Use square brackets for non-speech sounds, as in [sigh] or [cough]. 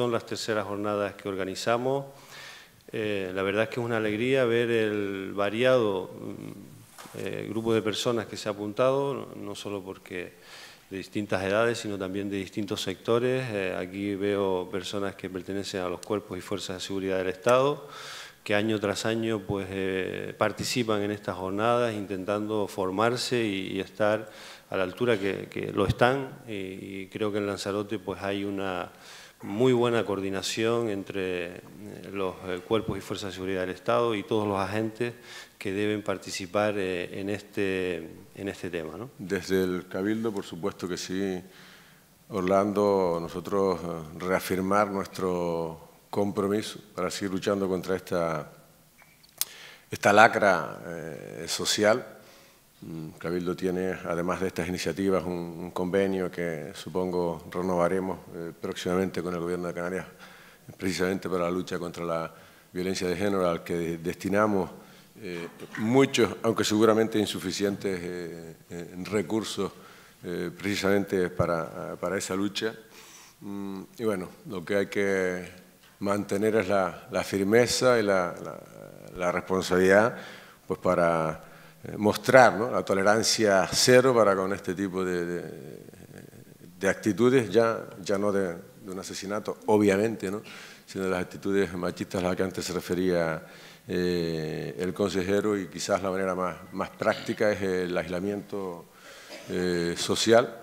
son las terceras jornadas que organizamos. Eh, la verdad es que es una alegría ver el variado mm, eh, grupo de personas que se ha apuntado, no solo porque de distintas edades, sino también de distintos sectores. Eh, aquí veo personas que pertenecen a los cuerpos y fuerzas de seguridad del Estado, que año tras año pues, participan en estas jornadas intentando formarse y, estar a la altura que, lo están. Y, y, creo que en Lanzarote pues, hay una muy buena coordinación entre eh, los eh, cuerpos y fuerzas de seguridad del Estado y todos los agentes que deben participar eh, este, en este, tema. Desde el Cabildo, por supuesto que sí, Orlando, nosotros reafirmar nuestro compromiso para seguir luchando contra esta, esta lacra social Mm, Cabildo tiene, además de estas iniciativas, un, convenio que supongo renovaremos eh, próximamente con el Gobierno de Canarias, [laughs] precisamente para la lucha contra la violencia de género, al que destinamos eh, muchos, aunque seguramente insuficientes, eh, recursos precisamente para, esa lucha. Mm, y bueno, lo que hay que mantener es la, firmeza y la, la responsabilidad pues para eh, mostrar la tolerancia cero para con este tipo de, actitudes, ya, ya no de, un asesinato, obviamente, sino de las actitudes machistas a las que antes se refería eh, el consejero y quizás la manera más, práctica es el aislamiento eh, social